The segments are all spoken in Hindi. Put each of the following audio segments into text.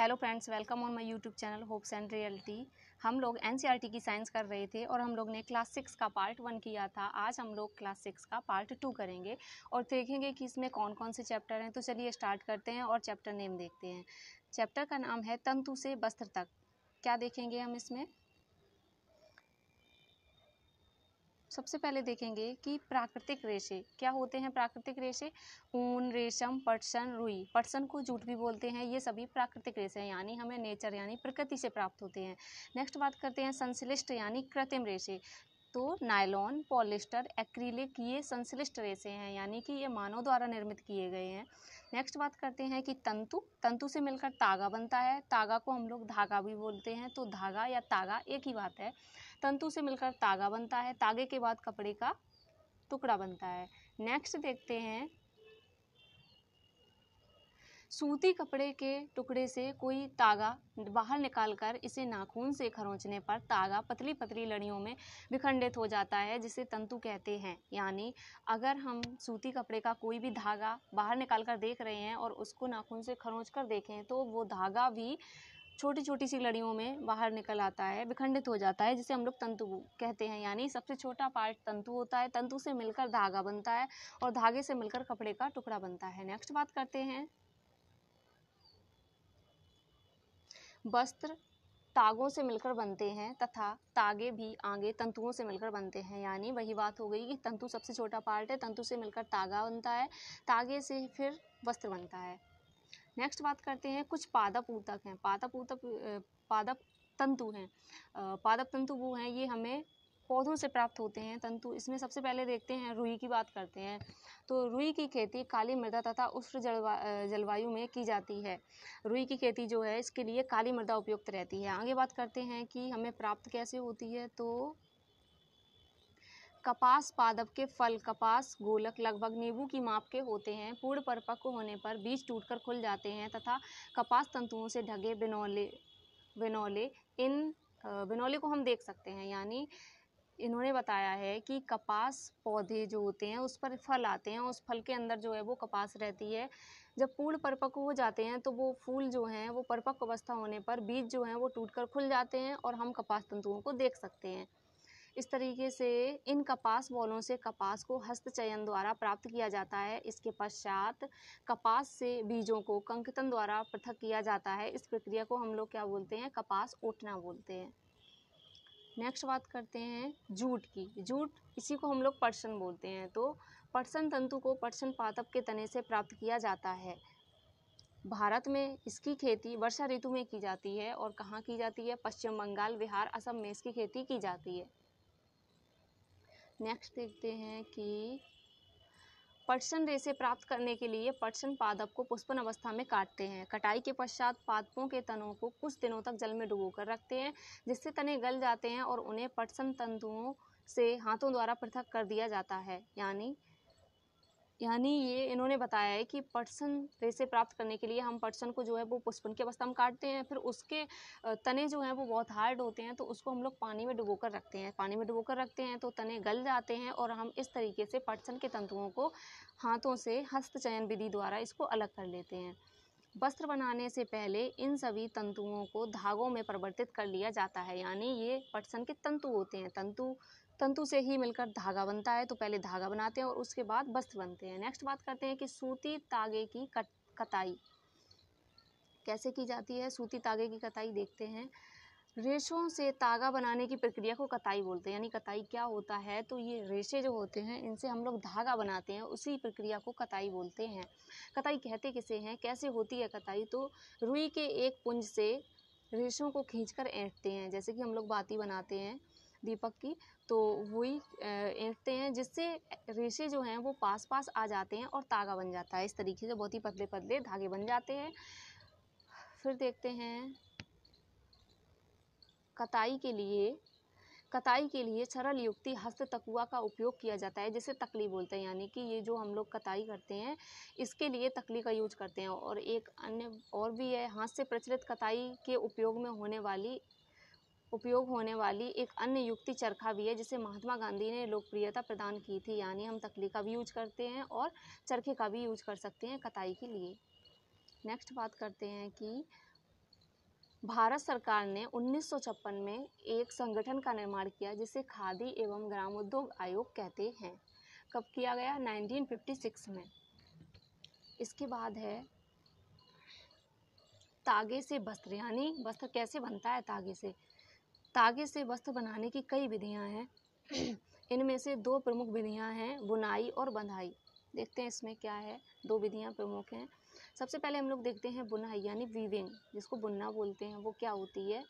hello friends welcome on my YouTube channel hopes and reality हम लोग एनसीईआरटी e की साइंस कर रहे थे और हम लोग ने क्लास सिक्स का पार्ट वन किया था आज हम लोग क्लास सिक्स का पार्ट टू करेंगे और देखेंगे कि इसमें कौन कौन से चैप्टर हैं तो चलिए स्टार्ट करते हैं और चैप्टर नेम देखते हैं चैप्टर का नाम है तंतु से वस्त्र तक क्या देखेंगे हम इसमें सबसे पहले देखेंगे कि प्राकृतिक रेशे क्या होते हैं प्राकृतिक रेशे ऊन रेशम पटसन रुई पटसन को जूट भी बोलते हैं ये सभी प्राकृतिक रेशे हैं यानी हमें नेचर यानी प्रकृति से प्राप्त होते हैं नेक्स्ट बात करते हैं संश्लिष्ट यानी कृत्रिम रेशे तो नायलॉन पॉलिस्टर एक्रीलिक ये संश्लिष्ट रेसे हैं यानी कि ये मानव द्वारा निर्मित किए गए हैं नेक्स्ट बात करते हैं कि तंतु तंतु से मिलकर तागा बनता है तागा को हम लोग धागा भी बोलते हैं तो धागा या तागा एक ही बात है तंतु से मिलकर तागा बनता है तागे के बाद कपड़े का टुकड़ा बनता है नेक्स्ट देखते हैं सूती कपड़े के टुकड़े से कोई तागा बाहर निकाल कर इसे नाखून से खरोंचने पर तागा पतली पतली लड़ियों में विखंडित हो जाता है जिसे तंतु कहते हैं यानी अगर हम सूती कपड़े का कोई भी धागा बाहर निकाल कर देख रहे हैं और उसको नाखून से खरोंच कर देखें तो वो धागा भी छोटी छोटी सी लड़ियों में बाहर निकल आता है विखंडित हो जाता है जिसे हम लोग तंतु कहते हैं यानी सबसे छोटा पार्ट तंतु होता है तंतु से मिलकर धागा बनता है और धागे से मिलकर कपड़े का टुकड़ा बनता है नेक्स्ट बात करते हैं वस्त्र तागों से मिलकर बनते हैं तथा तागे भी आगे तंतुओं से मिलकर बनते हैं यानी वही बात हो गई कि तंतु सबसे छोटा पार्ट है तंतु से मिलकर तागा बनता है तागे से फिर वस्त्र बनता है नेक्स्ट बात करते हैं कुछ पादप ऊतक हैं पादप ऊतक पादप तंतु हैं पादप तंतु वो हैं ये हमें पौधों से प्राप्त होते हैं तंतु इसमें सबसे पहले देखते हैं रुई की बात करते हैं तो रुई की खेती काली मृदा तथा उष्ण जलवा जलवायु में की जाती है रुई की खेती जो है इसके लिए काली मृदा उपयुक्त रहती है आगे बात करते हैं कि हमें प्राप्त कैसे होती है तो कपास पादप के फल कपास गोलक लगभग नींबू की माप के होते हैं पूर्ण परिपक्व होने पर बीज टूटकर खुल जाते हैं तथा कपास तंतुओं से ढगे बिनौले बिनौले इन बिनौले को हम देख सकते हैं यानी इन्होंने बताया है कि कपास पौधे जो होते हैं उस पर फल आते हैं उस फल के अंदर जो है वो कपास रहती है जब पूर्ण परिपक्व हो जाते हैं तो वो फूल जो हैं वो परिपक्व अवस्था होने पर बीज जो हैं वो टूट कर खुल जाते हैं और हम कपास तंतुओं को देख सकते हैं इस तरीके से इन कपास बॉलों से कपास को हस्तचयन द्वारा प्राप्त किया जाता है इसके पश्चात कपास से बीजों को कंकतन द्वारा पृथक किया जाता है इस प्रक्रिया को हम लोग क्या बोलते हैं कपास ओटना बोलते हैं नेक्स्ट बात करते हैं जूट की जूट इसी को हम लोग पर्सन बोलते हैं तो पटसन तंतु को पटसन पादप के तने से प्राप्त किया जाता है भारत में इसकी खेती वर्षा ऋतु में की जाती है और कहाँ की जाती है पश्चिम बंगाल बिहार असम में इसकी खेती की जाती है नेक्स्ट देखते हैं कि पटसन रेसे प्राप्त करने के लिए पटसन पादप को पुष्पन अवस्था में काटते हैं कटाई के पश्चात पादपों के तनों को कुछ दिनों तक जल में डुबोकर रखते हैं जिससे तने गल जाते हैं और उन्हें पटसन तंतुओं से हाथों द्वारा पृथक कर दिया जाता है यानी यानी ये इन्होंने बताया है कि पटसन रेसे प्राप्त करने के लिए हम पटसन को जो है वो पुष्पन की अवस्था में काटते हैं फिर उसके तने जो हैं वो बहुत हार्ड होते हैं तो उसको हम लोग पानी में डुबो कर रखते हैं पानी में डुबो कर रखते हैं तो तने गल जाते हैं और हम इस तरीके से पटसन के तंतुओं को हाथों से हस्तचयन विधि द्वारा इसको अलग कर लेते हैं वस्त्र बनाने से पहले इन सभी तंतुओं को धागों में परिवर्तित कर लिया जाता है यानी ये पटसन के तंतु होते हैं तंतु तंतु से ही मिलकर धागा बनता है तो पहले धागा बनाते हैं और उसके बाद वस्त्र बनते हैं नेक्स्ट बात करते हैं कि सूती तागे की कट कताई कैसे की जाती है सूती तागे की कताई देखते हैं रेशों से तागा बनाने की प्रक्रिया को कताई बोलते हैं यानी कताई क्या होता है तो ये रेशे जो होते हैं इनसे हम लोग धागा बनाते हैं उसी प्रक्रिया को कताई बोलते हैं कताई कहते किसे हैं कैसे होती है कताई तो रुई के एक पुंज से रेशों को खींचकर ऐंठते हैं जैसे कि हम लोग बाती बनाते हैं दीपक की तो वही ऐंठते हैं जिससे रेशे जो हैं वो पास पास आ जाते हैं और तागा बन जाता है इस तरीके से बहुत ही पतले पतले धागे बन जाते हैं फिर देखते हैं कताई के लिए कताई के लिए सरल युक्ति हस्त तकुआ का उपयोग किया जाता है जिसे तकली बोलते हैं यानी कि ये जो हम लोग कताई करते हैं इसके लिए तकली का यूज करते हैं और एक अन्य और भी है हाथ से प्रचलित कताई के उपयोग में होने वाली उपयोग होने वाली एक अन्य युक्ति चरखा भी है जिसे महात्मा गांधी ने लोकप्रियता प्रदान की थी यानी हम तकली का भी यूज करते हैं और चरखे का भी यूज कर सकते हैं कताई के लिए नेक्स्ट बात करते हैं कि भारत सरकार ने 1956 में एक संगठन का निर्माण किया जिसे खादी एवं ग्रामोद्योग आयोग कहते हैं कब किया गया 1956 में इसके बाद है तागे से वस्त्र यानी वस्त्र कैसे बनता है तागे से तागे से वस्त्र बनाने की कई विधियाँ हैं इनमें से दो प्रमुख विधियाँ हैं बुनाई और बंधाई देखते हैं इसमें क्या है दो विधियाँ प्रमुख हैं सबसे पहले हम लोग देखते हैं बुनाई यानी वीविंग जिसको बुनना बोलते हैं वो क्या होती है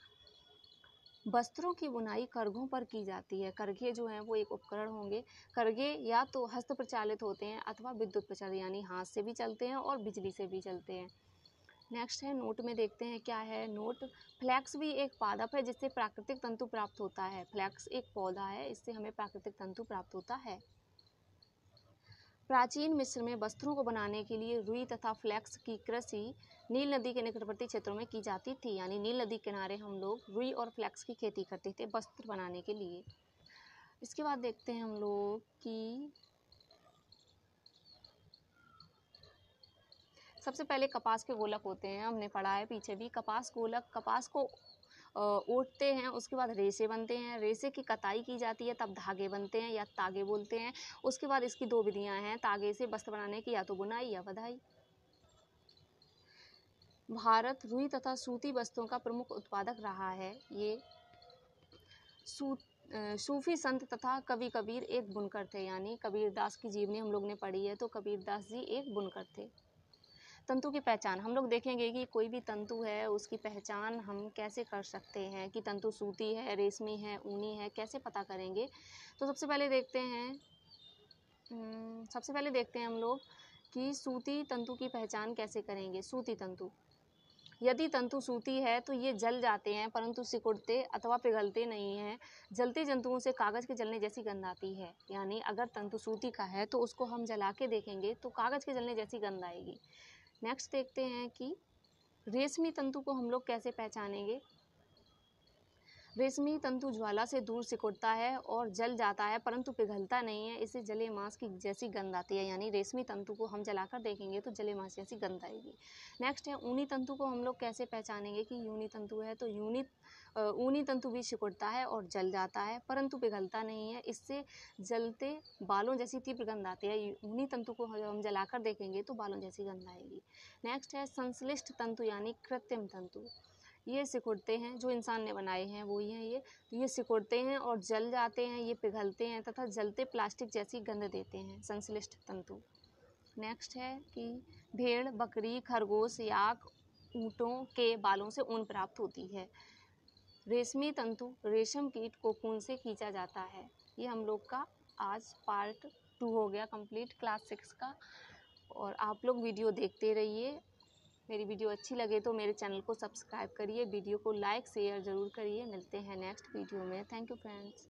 वस्त्रों की बुनाई करघों पर की जाती है करघे जो हैं वो एक उपकरण होंगे करघे या तो हस्त प्रचालित होते हैं अथवा विद्युत प्रचालित यानी हाथ से भी चलते हैं और बिजली से भी चलते हैं नेक्स्ट है नोट में देखते हैं क्या है नोट फ्लैक्स भी एक पादप है जिससे प्राकृतिक तंतु प्राप्त होता है फ्लैक्स एक पौधा है इससे हमें प्राकृतिक तंतु प्राप्त होता है प्राचीन मिस्र में वस्त्रों को बनाने के लिए रुई तथा फ्लैक्स की कृषि नील नदी के निकटवर्ती क्षेत्रों में की जाती थी यानी नील नदी किनारे हम लोग रुई और फ्लैक्स की खेती करते थे वस्त्र बनाने के लिए इसके बाद देखते हैं हम लोग की सबसे पहले कपास के गोलक होते हैं हमने पढ़ा है पीछे भी कपास गोलक कपास को ओटते हैं उसके बाद रेसे बनते हैं रेसे की कताई की जाती है तब धागे बनते हैं या तागे बोलते हैं उसके बाद इसकी दो विधियां हैं तागे से वस्त्र बनाने की या तो बुनाई या बधाई भारत रुई तथा सूती वस्त्रों का प्रमुख उत्पादक रहा है ये सू सूफी संत तथा कवि कबीर एक बुनकर थे यानी कबीरदास की जीवनी हम लोग ने पढ़ी है तो कबीरदास जी एक बुनकर थे तंतु की पहचान हम लोग देखेंगे कि कोई भी तंतु है उसकी पहचान हम कैसे कर सकते हैं कि तंतु सूती है रेशमी है ऊनी है कैसे पता करेंगे तो सबसे पहले देखते हैं हम्म, सबसे पहले देखते हैं हम लोग कि सूती तंतु की पहचान कैसे करेंगे सूती तंतु यदि तंतु सूती है तो ये जल जाते हैं परंतु सिकुड़ते अथवा पिघलते नहीं हैं जलते जंतुओं से कागज़ के जलने जैसी गंध आती है यानी अगर तंतु सूती का है तो उसको हम जला के देखेंगे तो कागज़ के जलने जैसी गंध आएगी नेक्स्ट देखते हैं कि रेशमी तंतु को हम लोग कैसे पहचानेंगे रेशमी तंतु ज्वाला से दूर सिकुड़ता है और जल जाता है परंतु पिघलता नहीं है इसे जले मांस की जैसी गंध आती है यानी रेशमी तंतु को हम जलाकर देखेंगे तो जले मांस जैसी गंध आएगी नेक्स्ट है ऊनी तंतु को हम लोग कैसे पहचानेंगे कि यूनी तंतु है तो यूनी ऊनी तंतु भी सिकुड़ता है और जल जाता है परंतु पिघलता नहीं है इससे जलते बालों जैसी तीव्र गंध आती है ऊनी तंतु को हम जलाकर देखेंगे तो बालों जैसी गंध आएगी नेक्स्ट है संश्लिष्ट तंतु यानी कृत्रिम तंतु ये सिकुड़ते हैं जो इंसान ने बनाए हैं वो ही हैं ये तो ये सिकुड़ते हैं और जल जाते हैं ये पिघलते हैं तथा जलते प्लास्टिक जैसी गंध देते हैं संश्लिष्ट तंतु नेक्स्ट है कि भेड़ बकरी खरगोश याक ऊँटों के बालों से ऊन प्राप्त होती है रेशमी तंतु रेशम कीट को खून से खींचा जाता है ये हम लोग का आज पार्ट टू हो गया कंप्लीट क्लास सिक्स का और आप लोग वीडियो देखते रहिए मेरी वीडियो अच्छी लगे तो मेरे चैनल को सब्सक्राइब करिए वीडियो को लाइक शेयर ज़रूर करिए मिलते हैं नेक्स्ट वीडियो में थैंक यू फ्रेंड्स